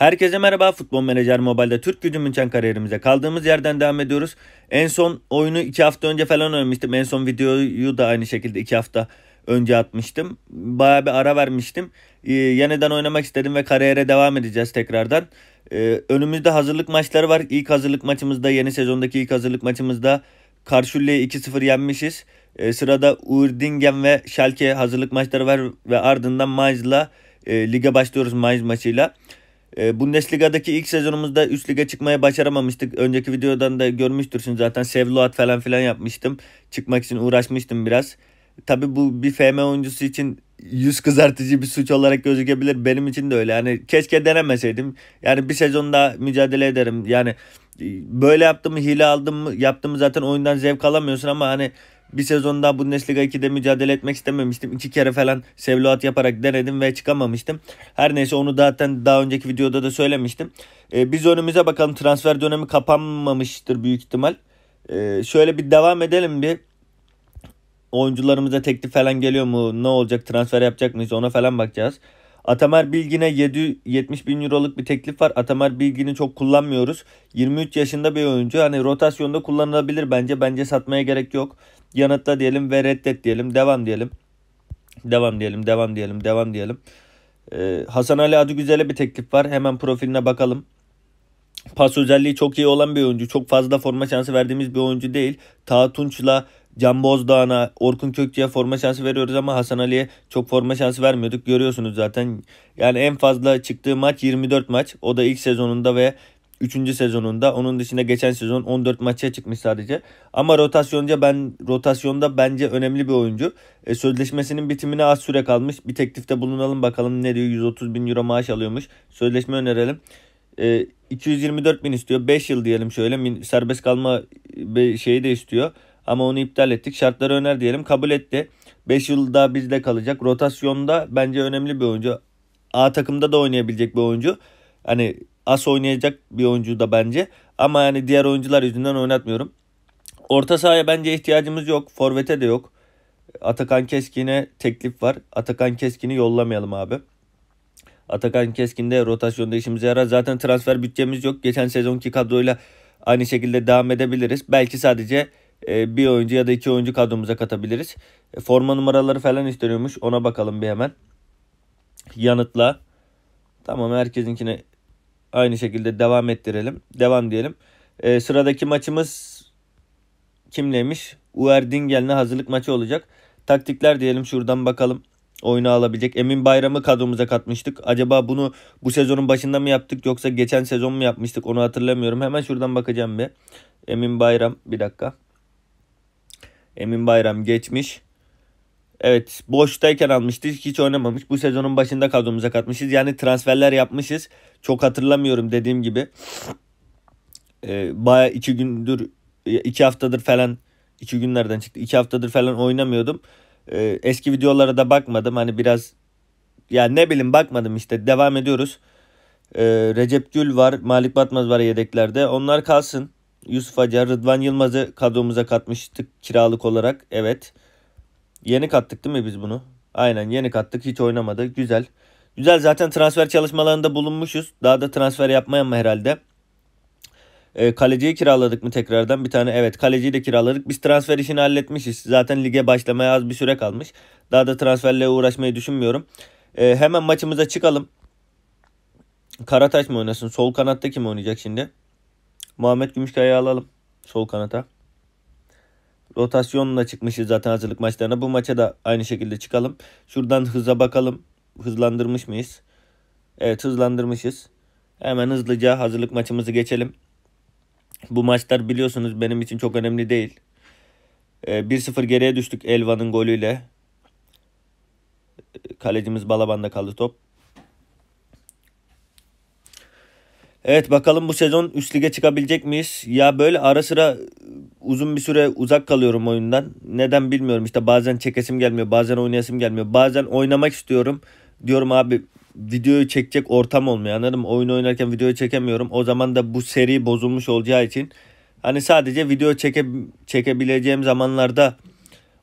Herkese merhaba Futbol Menajer Mobile'da Türk Gücü Münçen kariyerimize kaldığımız yerden devam ediyoruz. En son oyunu 2 hafta önce falan oynamıştım. En son videoyu da aynı şekilde 2 hafta önce atmıştım. Baya bir ara vermiştim. Ee, yeniden oynamak istedim ve kariyere devam edeceğiz tekrardan. Ee, önümüzde hazırlık maçları var. İlk hazırlık maçımızda yeni sezondaki ilk hazırlık maçımızda Karşulya'yı 2-0 yenmişiz. Ee, sırada Urdingen ve Schalke hazırlık maçları var ve ardından Mainz'la e, lige başlıyoruz Mainz maçıyla. E, Bundesliga'daki ilk sezonumuzda üst lige çıkmaya başaramamıştık. Önceki videodan da görmüştürsün zaten Sevluat falan filan yapmıştım. Çıkmak için uğraşmıştım biraz. Tabi bu bir FM oyuncusu için yüz kızartıcı bir suç olarak gözükebilir. Benim için de öyle. Yani keşke denemeseydim. Yani bir sezon daha mücadele ederim. Yani e, böyle yaptım mı, hile aldım mı yaptım zaten oyundan zevk alamıyorsun ama hani bir sezon daha Bundesliga 2'de mücadele etmek istememiştim. İki kere falan sevluat yaparak denedim ve çıkamamıştım. Her neyse onu zaten daha önceki videoda da söylemiştim. Ee, biz önümüze bakalım transfer dönemi kapanmamıştır büyük ihtimal. Ee, şöyle bir devam edelim bir. Oyuncularımıza teklif falan geliyor mu? Ne olacak? Transfer yapacak mıyız? Ona falan bakacağız. Atamer Bilgin'e 70 bin euroluk bir teklif var. Atamer Bilgin'i çok kullanmıyoruz. 23 yaşında bir oyuncu. Hani rotasyonda kullanılabilir bence. Bence satmaya gerek yok yanıtla diyelim ve reddet diyelim. Devam diyelim. Devam diyelim, devam diyelim, devam diyelim. Ee, Hasan Ali adı güzel bir teklif var. Hemen profiline bakalım. Pas özelliği çok iyi olan bir oyuncu. Çok fazla forma şansı verdiğimiz bir oyuncu değil. Taha Tunç'la Can Bozdağ'ına, Orkun Kökçü'ye forma şansı veriyoruz ama Hasan Ali'ye çok forma şansı vermiyorduk. Görüyorsunuz zaten. Yani en fazla çıktığı maç 24 maç. O da ilk sezonunda ve üçüncü sezonunda. Onun dışında geçen sezon 14 maça çıkmış sadece. Ama rotasyonca ben rotasyonda bence önemli bir oyuncu. E, sözleşmesinin bitimine az süre kalmış. Bir teklifte bulunalım bakalım ne diyor. 130 bin euro maaş alıyormuş. Sözleşme önerelim. E, 224 bin istiyor. 5 yıl diyelim şöyle. Serbest kalma e, şeyi de istiyor. Ama onu iptal ettik. Şartları öner diyelim. Kabul etti. 5 yıl daha bizde kalacak. Rotasyonda bence önemli bir oyuncu. A takımda da oynayabilecek bir oyuncu. Hani As oynayacak bir oyuncu da bence. Ama yani diğer oyuncular yüzünden oynatmıyorum. Orta sahaya bence ihtiyacımız yok. Forvet'e de yok. Atakan Keskin'e teklif var. Atakan Keskin'i yollamayalım abi. Atakan Keskin'de rotasyonda işimize yarar. Zaten transfer bütçemiz yok. Geçen sezonki kadroyla aynı şekilde devam edebiliriz. Belki sadece e, bir oyuncu ya da iki oyuncu kadromuza katabiliriz. E, forma numaraları falan isteniyormuş. Ona bakalım bir hemen. Yanıtla. Tamam herkesinkine aynı şekilde devam ettirelim. Devam diyelim. E, sıradaki maçımız kimleymiş? Uerdingen'le hazırlık maçı olacak. Taktikler diyelim şuradan bakalım. Oyunu alabilecek. Emin Bayram'ı kadromuza katmıştık. Acaba bunu bu sezonun başında mı yaptık yoksa geçen sezon mu yapmıştık onu hatırlamıyorum. Hemen şuradan bakacağım bir. Emin Bayram bir dakika. Emin Bayram geçmiş. Evet boştayken almıştık hiç oynamamış. Bu sezonun başında kadromuza katmışız. Yani transferler yapmışız. Çok hatırlamıyorum dediğim gibi. Ee, Baya iki gündür iki haftadır falan iki günlerden çıktı. iki haftadır falan oynamıyordum. Ee, eski videolara da bakmadım. Hani biraz ya ne bileyim bakmadım işte devam ediyoruz. Ee, Recep Gül var Malik Batmaz var yedeklerde. Onlar kalsın. Yusuf Acar, Rıdvan Yılmaz'ı kadromuza katmıştık kiralık olarak. Evet. Yeni kattık değil mi biz bunu? Aynen yeni kattık hiç oynamadı. Güzel. Güzel zaten transfer çalışmalarında bulunmuşuz. Daha da transfer yapmayan mı herhalde? E, kaleciyi kiraladık mı tekrardan? Bir tane evet kaleciyi de kiraladık. Biz transfer işini halletmişiz. Zaten lige başlamaya az bir süre kalmış. Daha da transferle uğraşmayı düşünmüyorum. E, hemen maçımıza çıkalım. Karataş mı oynasın? Sol kanatta kim oynayacak şimdi? Muhammed Gümüşkaya'yı alalım. Sol kanata. Rotasyonla çıkmışız zaten hazırlık maçlarına. Bu maça da aynı şekilde çıkalım. Şuradan hıza bakalım. Hızlandırmış mıyız? Evet hızlandırmışız. Hemen hızlıca hazırlık maçımızı geçelim. Bu maçlar biliyorsunuz benim için çok önemli değil. 1-0 ee, geriye düştük Elvan'ın golüyle. Ee, kalecimiz Balaban'da kaldı top. Evet bakalım bu sezon üst lige çıkabilecek miyiz? Ya böyle ara sıra e, uzun bir süre uzak kalıyorum oyundan. Neden bilmiyorum işte bazen çekesim gelmiyor bazen oynayasım gelmiyor. Bazen oynamak istiyorum. Diyorum abi videoyu çekecek ortam olmuyor anladın mı? Oyun oynarken videoyu çekemiyorum. O zaman da bu seri bozulmuş olacağı için hani sadece video çeke, çekebileceğim zamanlarda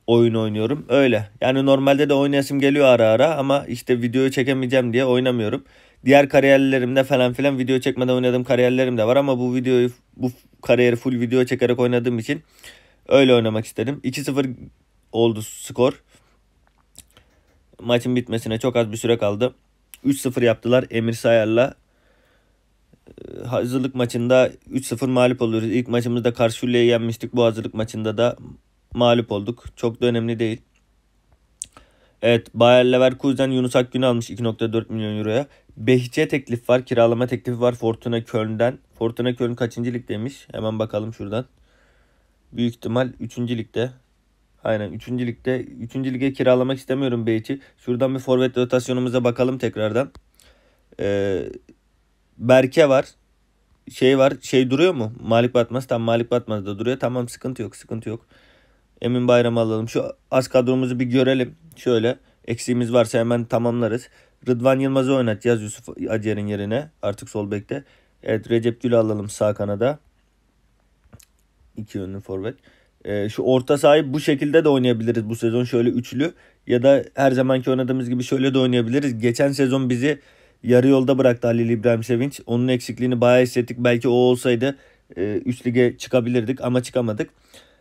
oyun oynuyorum. Öyle. Yani normalde de oynayasım geliyor ara ara ama işte videoyu çekemeyeceğim diye oynamıyorum. Diğer kariyerlerimde falan filan video çekmeden oynadığım kariyerlerim de var ama bu videoyu bu kariyeri full video çekerek oynadığım için öyle oynamak istedim. 2-0 oldu skor. Maçın bitmesine çok az bir süre kaldı. 3-0 yaptılar Emir Sayar'la. Ee, hazırlık maçında 3-0 mağlup oluyoruz. İlk maçımızda Karşıya'yı yenmiştik. Bu hazırlık maçında da mağlup olduk. Çok da önemli değil. Evet Bayer Leverkusen Yunus Akgün'ü almış 2.4 milyon euroya. Behçe teklif var. Kiralama teklifi var Fortuna Köln'den. Fortuna Köln kaçıncı demiş? Hemen bakalım şuradan. Büyük ihtimal 3. ligde. Aynen 3. ligde. 3. lige kiralamak istemiyorum Beyçi. Şuradan bir forvet rotasyonumuza bakalım tekrardan. Ee, Berke var. Şey var. Şey duruyor mu? Malik Batmaz. Tam Malik Batmaz da duruyor. Tamam sıkıntı yok. Sıkıntı yok. Emin Bayram alalım. Şu az kadromuzu bir görelim. Şöyle eksiğimiz varsa hemen tamamlarız. Rıdvan Yılmaz'ı oynat yaz Yusuf Acer'in yerine. Artık sol bekte. Evet Recep Gül'ü alalım sağ kanada. İki yönlü forvet. Ee, şu orta sahayı bu şekilde de oynayabiliriz bu sezon. Şöyle üçlü ya da her zamanki oynadığımız gibi şöyle de oynayabiliriz. Geçen sezon bizi yarı yolda bıraktı Ali İbrahim Sevinç. Onun eksikliğini bayağı hissettik. Belki o olsaydı e, üst lige çıkabilirdik ama çıkamadık.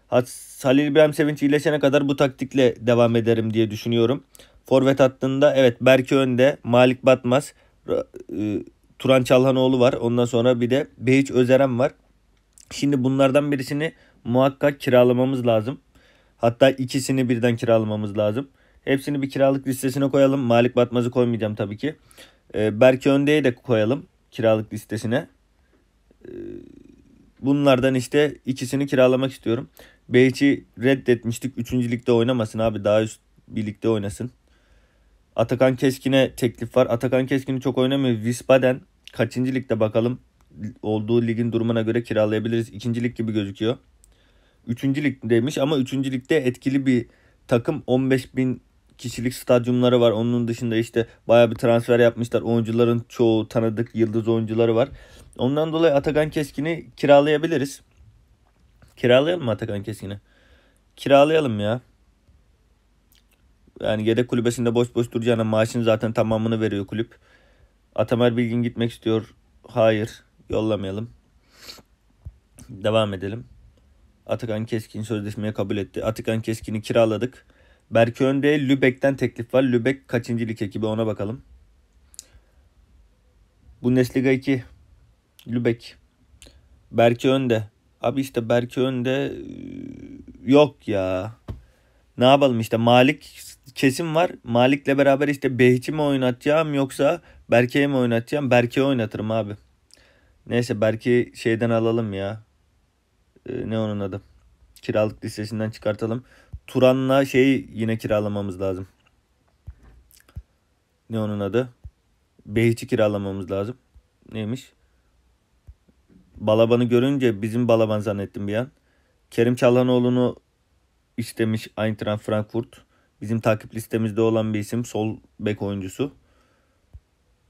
Hat Halil İbrahim Sevinç iyileşene kadar bu taktikle devam ederim diye düşünüyorum. Forvet hattında evet Berke Önde, Malik Batmaz, e, Turan Çalhanoğlu var. Ondan sonra bir de Behiç Özerem var. Şimdi bunlardan birisini muhakkak kiralamamız lazım. Hatta ikisini birden kiralamamız lazım. Hepsini bir kiralık listesine koyalım. Malik Batmaz'ı koymayacağım tabii ki. E, Berke Önde'yi de koyalım kiralık listesine. E, bunlardan işte ikisini kiralamak istiyorum. Beyç'i reddetmiştik. Üçüncü ligde oynamasın abi. Daha üst bir oynasın. Atakan Keskin'e teklif var. Atakan Keskin'i çok oynamıyor. Wiesbaden kaçıncı ligde bakalım. Olduğu ligin durumuna göre kiralayabiliriz. İkinci lig gibi gözüküyor. Üçüncü demiş ama üçüncü ligde etkili bir takım. 15 bin kişilik stadyumları var. Onun dışında işte baya bir transfer yapmışlar. Oyuncuların çoğu tanıdık yıldız oyuncuları var. Ondan dolayı Atakan Keskin'i kiralayabiliriz. Kiralayalım mı Atakan Keskin'i? Kiralayalım ya. Yani yedek kulübesinde boş boş duracağına maaşın zaten tamamını veriyor kulüp. Atamer Bilgin gitmek istiyor. Hayır yollamayalım. Devam edelim. Atakan Keskin sözleşmeye kabul etti. Atakan Keskin'i kiraladık. Berke Önde'ye Lübeck'ten teklif var. Lübeck kaçıncı lig ekibi ona bakalım. Bu Nesliga 2. Lübeck. Berke Önde. Abi işte Berke Önde e, yok ya. Ne yapalım işte Malik kesim var. Malik'le beraber işte Behç'i mi oynatacağım yoksa Berke'ye mi oynatacağım? Berke'ye oynatırım abi. Neyse Berke'yi şeyden alalım ya. Ee, ne onun adı? Kiralık listesinden çıkartalım. Turan'la şeyi yine kiralamamız lazım. Ne onun adı? Behç'i kiralamamız lazım. Neymiş? Balaban'ı görünce bizim Balaban zannettim bir an. Kerim Çalhanoğlu'nu istemiş Eintracht Frankfurt. Bizim takip listemizde olan bir isim. Sol bek oyuncusu.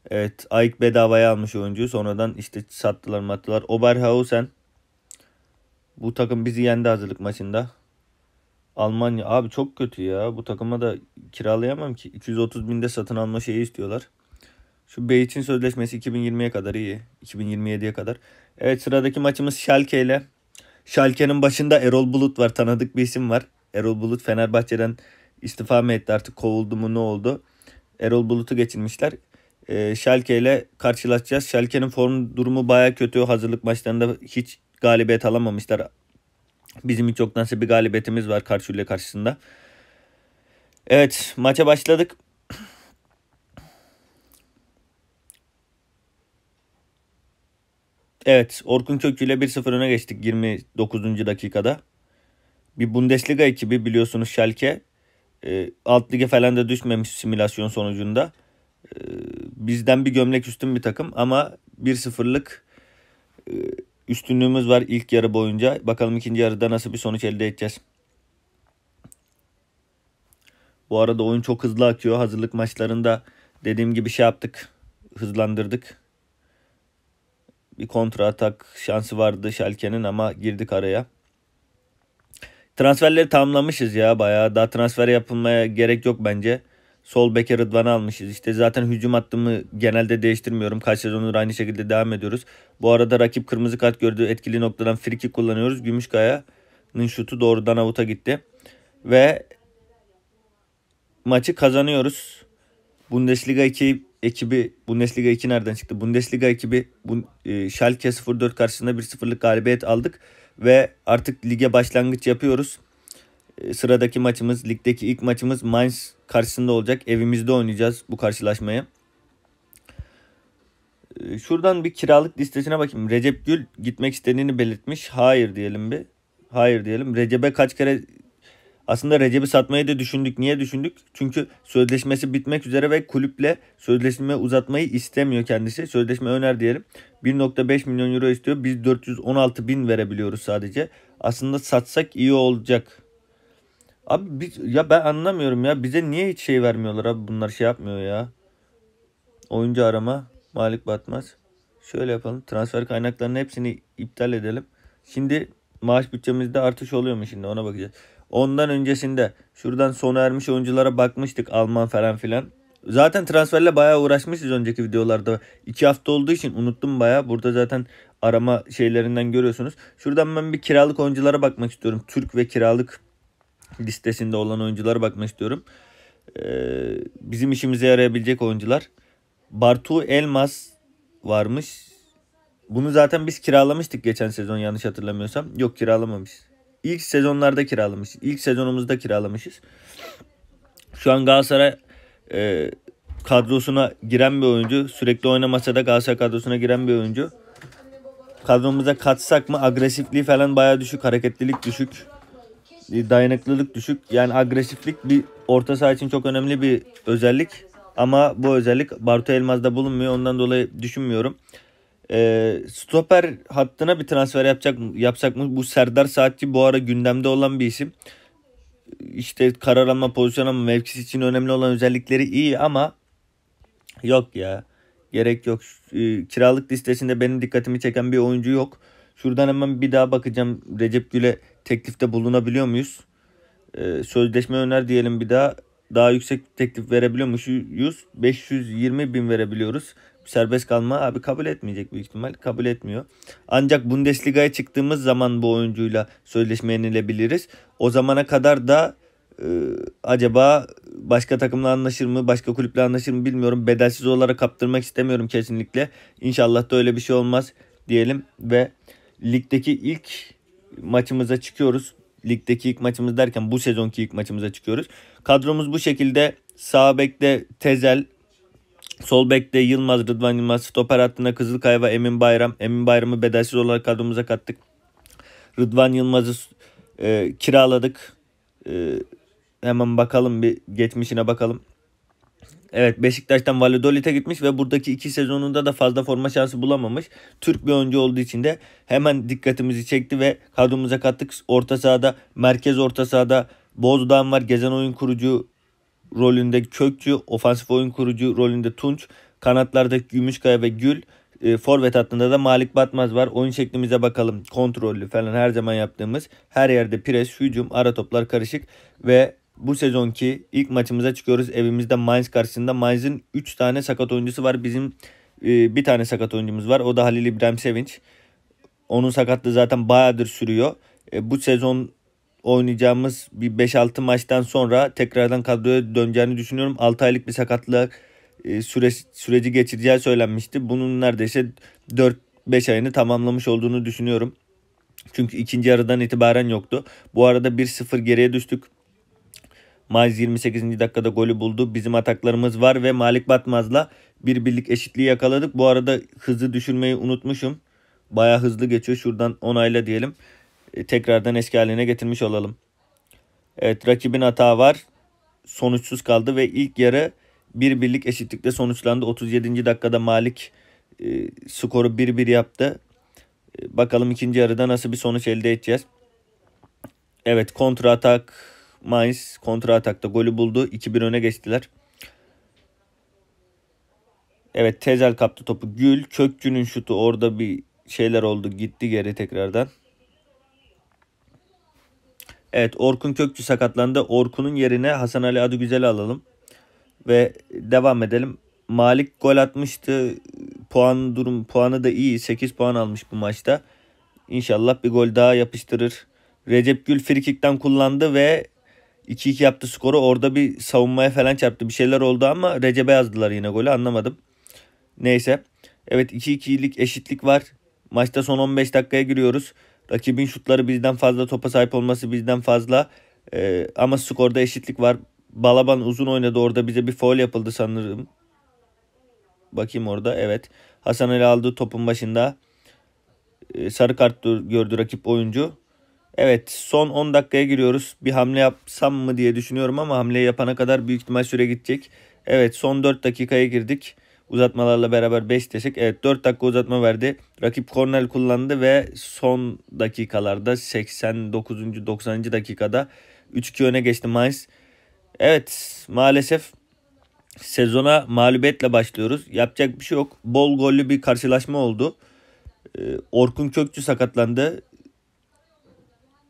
Evet ayık bedavaya almış oyuncuyu. Sonradan işte sattılar mattılar. Oberhausen. Bu takım bizi yendi hazırlık maçında. Almanya. Abi çok kötü ya. Bu takıma da kiralayamam ki. 230 binde satın alma şeyi istiyorlar. Şu Beyt'in sözleşmesi 2020'ye kadar iyi. 2027'ye kadar. Evet sıradaki maçımız Schalke ile. Schalke'nin başında Erol Bulut var. Tanıdık bir isim var. Erol Bulut Fenerbahçe'den istifa mı etti artık kovuldu mu ne oldu? Erol Bulut'u geçirmişler. E, Schalke ile karşılaşacağız. Schalke'nin form durumu baya kötü. Hazırlık maçlarında hiç galibiyet alamamışlar. Bizim hiç yoktansa bir galibiyetimiz var Karşıyla karşısında. Evet maça başladık. Evet Orkun Kökü ile 1-0 öne geçtik 29. dakikada. Bir Bundesliga ekibi biliyorsunuz Schalke. E, alt lige falan da düşmemiş simülasyon sonucunda. E, bizden bir gömlek üstün bir takım ama 1-0'lık e, üstünlüğümüz var ilk yarı boyunca. Bakalım ikinci yarıda nasıl bir sonuç elde edeceğiz. Bu arada oyun çok hızlı akıyor. Hazırlık maçlarında dediğim gibi şey yaptık. Hızlandırdık. Bir kontra atak şansı vardı Schalke'nin ama girdik araya. Transferleri tamamlamışız ya bayağı. Daha transfer yapılmaya gerek yok bence. Sol beke Rıdvan'ı almışız. İşte zaten hücum hattımı genelde değiştirmiyorum. Kaç sezondur aynı şekilde devam ediyoruz. Bu arada rakip kırmızı kart gördü. Etkili noktadan friki kullanıyoruz. Gümüşkaya'nın şutu doğrudan avuta gitti. Ve maçı kazanıyoruz. Bundesliga 2 ekibi Bundesliga 2 nereden çıktı? Bundesliga ekibi bu, e, Schalke 04 karşısında 1-0'lık galibiyet aldık ve artık lige başlangıç yapıyoruz. E, sıradaki maçımız, ligdeki ilk maçımız Mainz karşısında olacak. Evimizde oynayacağız bu karşılaşmayı. E, şuradan bir kiralık listesine bakayım. Recep Gül gitmek istediğini belirtmiş. Hayır diyelim bir. Hayır diyelim. Recep'e kaç kere aslında Recep'i satmayı da düşündük. Niye düşündük? Çünkü sözleşmesi bitmek üzere ve kulüple sözleşme uzatmayı istemiyor kendisi. Sözleşme öner diyelim. 1.5 milyon euro istiyor. Biz 416 bin verebiliyoruz sadece. Aslında satsak iyi olacak. Abi biz, ya ben anlamıyorum ya. Bize niye hiç şey vermiyorlar abi bunlar şey yapmıyor ya. Oyuncu arama. Malik Batmaz. Şöyle yapalım. Transfer kaynaklarının hepsini iptal edelim. Şimdi maaş bütçemizde artış oluyor mu şimdi ona bakacağız. Ondan öncesinde şuradan sona ermiş oyunculara bakmıştık Alman falan filan. Zaten transferle bayağı uğraşmışız önceki videolarda. 2 hafta olduğu için unuttum bayağı. Burada zaten arama şeylerinden görüyorsunuz. Şuradan ben bir kiralık oyunculara bakmak istiyorum. Türk ve kiralık listesinde olan oyunculara bakmak istiyorum. Ee, bizim işimize yarayabilecek oyuncular. Bartu Elmas varmış. Bunu zaten biz kiralamıştık geçen sezon yanlış hatırlamıyorsam. Yok kiralamamışız. İlk sezonlarda kiralamış. İlk sezonumuzda kiralamışız. Şu an Galatasaray e, kadrosuna giren bir oyuncu. Sürekli oynamasa da Galatasaray kadrosuna giren bir oyuncu. Kadromuza katsak mı agresifliği falan baya düşük. Hareketlilik düşük. E, dayanıklılık düşük. Yani agresiflik bir orta saha için çok önemli bir özellik. Ama bu özellik Bartu Elmaz'da bulunmuyor. Ondan dolayı düşünmüyorum. E, stoper hattına bir transfer yapacak yapsak mı? Bu Serdar Saatçi bu ara gündemde olan bir isim. İşte karar alma, pozisyon alma, mevkisi için önemli olan özellikleri iyi ama yok ya. Gerek yok. E, kiralık listesinde benim dikkatimi çeken bir oyuncu yok. Şuradan hemen bir daha bakacağım. Recep Gül'e teklifte bulunabiliyor muyuz? E, sözleşme öner diyelim bir daha daha yüksek teklif verebiliyormuşuz. 520 bin verebiliyoruz. Serbest kalma abi kabul etmeyecek büyük ihtimal. Kabul etmiyor. Ancak Bundesliga'ya çıktığımız zaman bu oyuncuyla sözleşme yenilebiliriz. O zamana kadar da e, acaba başka takımla anlaşır mı, başka kulüple anlaşır mı bilmiyorum. Bedelsiz olarak kaptırmak istemiyorum kesinlikle. İnşallah da öyle bir şey olmaz diyelim ve ligdeki ilk maçımıza çıkıyoruz ligdeki ilk maçımız derken bu sezonki ilk maçımıza çıkıyoruz. Kadromuz bu şekilde sağ bekte Tezel, sol bekte Yılmaz, Rıdvan Yılmaz, stoper hattına Kızılkaya ve Emin Bayram. Emin Bayram'ı bedelsiz olarak kadromuza kattık. Rıdvan Yılmaz'ı e, kiraladık. E, hemen bakalım bir geçmişine bakalım. Evet Beşiktaş'tan Valladolid'e gitmiş ve buradaki iki sezonunda da fazla forma şansı bulamamış. Türk bir oyuncu olduğu için de hemen dikkatimizi çekti ve kadromuza kattık. Orta sahada, merkez orta sahada Bozdağ'ın var. Gezen oyun kurucu rolünde Kökçü, ofansif oyun kurucu rolünde Tunç, kanatlarda Gümüşkaya ve Gül, e, forvet hattında da Malik Batmaz var. Oyun şeklimize bakalım. Kontrollü falan her zaman yaptığımız. Her yerde pres, hücum, ara toplar karışık ve bu sezonki ilk maçımıza çıkıyoruz. Evimizde Mainz karşısında. Mainz'in 3 tane sakat oyuncusu var. Bizim e, bir tane sakat oyuncumuz var. O da Halil İbrahim Sevinç. Onun sakatlığı zaten bayağıdır sürüyor. E, bu sezon oynayacağımız bir 5-6 maçtan sonra tekrardan kadroya döneceğini düşünüyorum. 6 aylık bir sakatlığa e, süre, süreci geçireceği söylenmişti. Bunun neredeyse 4-5 ayını tamamlamış olduğunu düşünüyorum. Çünkü ikinci yarıdan itibaren yoktu. Bu arada 1-0 geriye düştük. Miles 28. dakikada golü buldu. Bizim ataklarımız var ve Malik Batmaz'la bir birlik eşitliği yakaladık. Bu arada hızı düşürmeyi unutmuşum. Baya hızlı geçiyor. Şuradan onayla diyelim. E, tekrardan eski haline getirmiş olalım. Evet rakibin hata var. Sonuçsuz kaldı ve ilk yarı bir birlik eşitlikle sonuçlandı. 37. dakikada Malik e, skoru 1-1 yaptı. E, bakalım ikinci yarıda nasıl bir sonuç elde edeceğiz. Evet kontra atak Mainz kontra atakta golü buldu. 2-1 öne geçtiler. Evet Tezel kaptı topu. Gül Kökçü'nün şutu orada bir şeyler oldu. Gitti geri tekrardan. Evet Orkun Kökçü sakatlandı. Orkun'un yerine Hasan Ali adı Adıgüzel'i alalım. Ve devam edelim. Malik gol atmıştı. Puan durum puanı da iyi. 8 puan almış bu maçta. İnşallah bir gol daha yapıştırır. Recep Gül frikikten kullandı ve 2-2 yaptı skoru. Orada bir savunmaya falan çarptı. Bir şeyler oldu ama Recep'e yazdılar yine golü anlamadım. Neyse. Evet 2-2'lik eşitlik var. Maçta son 15 dakikaya giriyoruz. Rakibin şutları bizden fazla topa sahip olması bizden fazla. Ee, ama skorda eşitlik var. Balaban uzun oynadı orada bize bir foul yapıldı sanırım. Bakayım orada evet. Hasan Ali aldı topun başında. Ee, sarı kart gördü rakip oyuncu. Evet son 10 dakikaya giriyoruz. Bir hamle yapsam mı diye düşünüyorum ama hamle yapana kadar büyük ihtimal süre gidecek. Evet son 4 dakikaya girdik. Uzatmalarla beraber 5 desek. Evet 4 dakika uzatma verdi. Rakip kornel kullandı ve son dakikalarda 89. 90. dakikada 3-2 öne geçti Mainz. Evet maalesef sezona mağlubiyetle başlıyoruz. Yapacak bir şey yok. Bol gollü bir karşılaşma oldu. Ee, Orkun Kökçü sakatlandı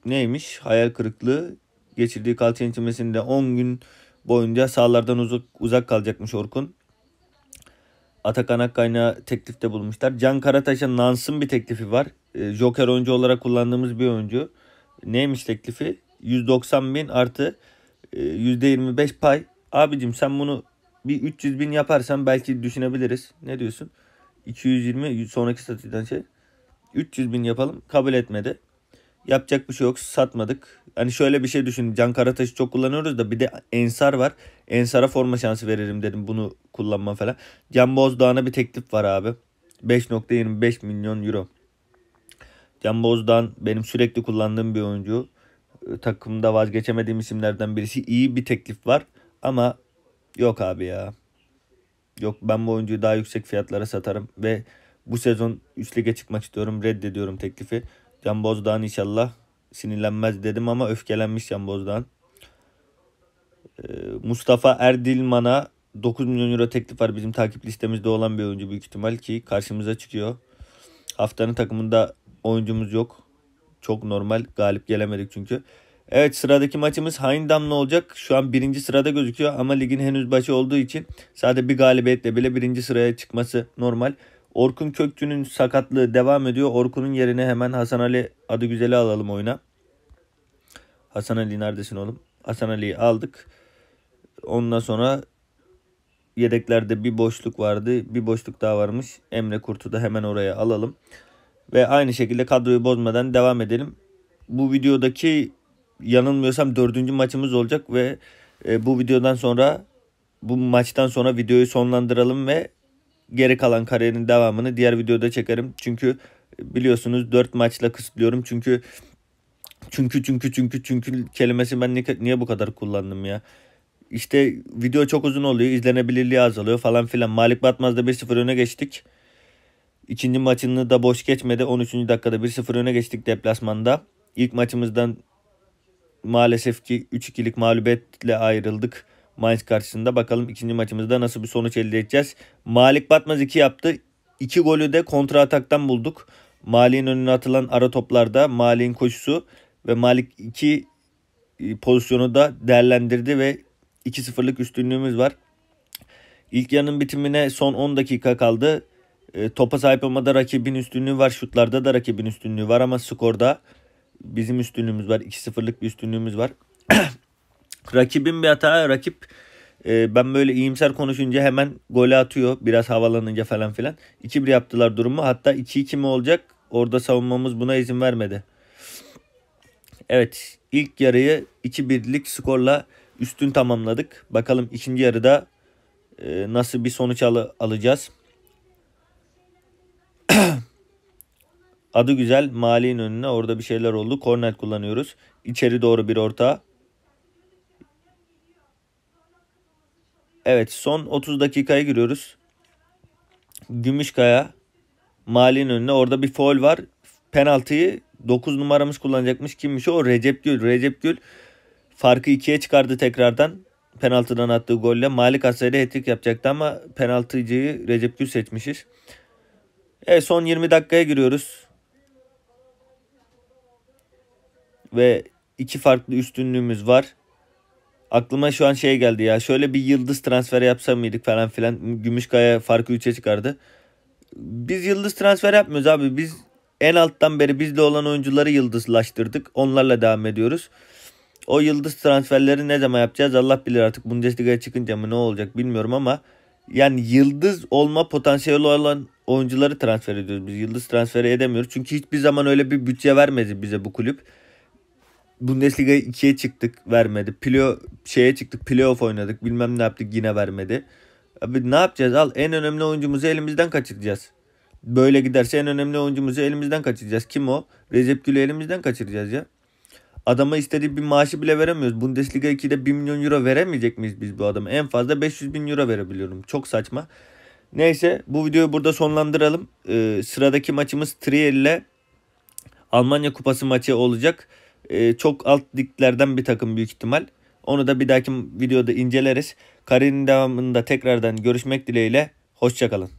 neymiş? Hayal kırıklığı. Geçirdiği kalça intirmesinde 10 gün boyunca sahalardan uzak, uzak kalacakmış Orkun. Atakan Akkayna teklifte bulmuşlar. Can Karataş'a Nans'ın bir teklifi var. Ee, Joker oyuncu olarak kullandığımız bir oyuncu. Neymiş teklifi? 190 bin artı %25 e, pay. Abicim sen bunu bir 300 bin yaparsan belki düşünebiliriz. Ne diyorsun? 220 sonraki statüden şey. 300 bin yapalım. Kabul etmedi. Yapacak bir şey yok. Satmadık. Hani şöyle bir şey düşün. Can Karataş'ı çok kullanıyoruz da bir de Ensar var. Ensar'a forma şansı veririm dedim bunu kullanma falan. Can Bozdağ'ına bir teklif var abi. 5.25 milyon euro. Can Bozdağ benim sürekli kullandığım bir oyuncu. Ee, takımda vazgeçemediğim isimlerden birisi. İyi bir teklif var ama yok abi ya. Yok ben bu oyuncuyu daha yüksek fiyatlara satarım ve bu sezon 3 lige çıkmak istiyorum. Reddediyorum teklifi. Can inşallah sinirlenmez dedim ama öfkelenmiş Can ee, Mustafa Erdilman'a 9 milyon euro teklif var. Bizim takip listemizde olan bir oyuncu büyük ihtimal ki karşımıza çıkıyor. Haftanın takımında oyuncumuz yok. Çok normal. Galip gelemedik çünkü. Evet sıradaki maçımız Haindam ne olacak? Şu an birinci sırada gözüküyor ama ligin henüz başı olduğu için sadece bir galibiyetle bile birinci sıraya çıkması normal. Orkun Köktü'nün sakatlığı devam ediyor. Orkun'un yerine hemen Hasan Ali adı güzeli alalım oyuna. Hasan Ali neredesin oğlum? Hasan Ali'yi aldık. Ondan sonra yedeklerde bir boşluk vardı. Bir boşluk daha varmış. Emre Kurt'u da hemen oraya alalım. Ve aynı şekilde kadroyu bozmadan devam edelim. Bu videodaki yanılmıyorsam dördüncü maçımız olacak ve e, bu videodan sonra bu maçtan sonra videoyu sonlandıralım ve geri kalan kariyerin devamını diğer videoda çekerim. Çünkü biliyorsunuz 4 maçla kısıtlıyorum. Çünkü çünkü çünkü çünkü çünkü kelimesi ben niye, niye bu kadar kullandım ya? İşte video çok uzun oluyor. izlenebilirliği azalıyor falan filan. Malik Batmaz'da 1-0 öne geçtik. İkinci maçını da boş geçmedi. 13. dakikada 1-0 öne geçtik deplasmanda. İlk maçımızdan maalesef ki 3-2'lik mağlubiyetle ayrıldık. Mainz karşısında. Bakalım ikinci maçımızda nasıl bir sonuç elde edeceğiz. Malik Batmaz 2 yaptı. 2 golü de kontra ataktan bulduk. Malik'in önüne atılan ara toplarda Malik'in koşusu ve Malik 2 e, pozisyonu da değerlendirdi ve 2-0'lık üstünlüğümüz var. İlk yarının bitimine son 10 dakika kaldı. E, topa sahip olmada rakibin üstünlüğü var. Şutlarda da rakibin üstünlüğü var ama skorda bizim üstünlüğümüz var. 2-0'lık bir üstünlüğümüz var. Rakibin bir hata rakip e, ben böyle iyimser konuşunca hemen golü atıyor biraz havalanınca falan filan. 2-1 yaptılar durumu hatta 2-2 mi olacak orada savunmamız buna izin vermedi. Evet ilk yarıyı 2-1'lik skorla üstün tamamladık. Bakalım ikinci yarıda e, nasıl bir sonuç al- alacağız. Adı güzel Mali'nin önüne orada bir şeyler oldu. Kornet kullanıyoruz. İçeri doğru bir orta. Evet son 30 dakikaya giriyoruz. Gümüşkaya Malin önüne orada bir foul var. Penaltıyı 9 numaramız kullanacakmış. Kimmiş o? Recep Gül. Recep Gül farkı 2'ye çıkardı tekrardan. Penaltıdan attığı golle. Malik Aseri hat yapacaktı ama penaltıcıyı Recep Gül seçmişiz. Evet son 20 dakikaya giriyoruz. Ve iki farklı üstünlüğümüz var. Aklıma şu an şey geldi ya. Şöyle bir yıldız transferi yapsam mıydık falan filan. Gümüşkaya farkı 3'e çıkardı. Biz yıldız transfer yapmıyoruz abi. Biz en alttan beri bizde olan oyuncuları yıldızlaştırdık. Onlarla devam ediyoruz. O yıldız transferleri ne zaman yapacağız Allah bilir artık. Bundesliga'ya çıkınca mı ne olacak bilmiyorum ama yani yıldız olma potansiyeli olan oyuncuları transfer ediyoruz. Biz yıldız transferi edemiyoruz. Çünkü hiçbir zaman öyle bir bütçe vermedi bize bu kulüp. Bundesliga 2'ye çıktık vermedi. Play şeye çıktık playoff oynadık bilmem ne yaptık yine vermedi. Abi ne yapacağız al en önemli oyuncumuzu elimizden kaçıracağız. Böyle giderse en önemli oyuncumuzu elimizden kaçıracağız. Kim o? Recep Gül'ü elimizden kaçıracağız ya. Adama istediği bir maaşı bile veremiyoruz. Bundesliga 2'de 1 milyon euro veremeyecek miyiz biz bu adama? En fazla 500 bin euro verebiliyorum. Çok saçma. Neyse bu videoyu burada sonlandıralım. Ee, sıradaki maçımız Trier ile Almanya Kupası maçı olacak e, çok alt diklerden bir takım büyük ihtimal. Onu da bir dahaki videoda inceleriz. Karinin devamında tekrardan görüşmek dileğiyle. Hoşçakalın.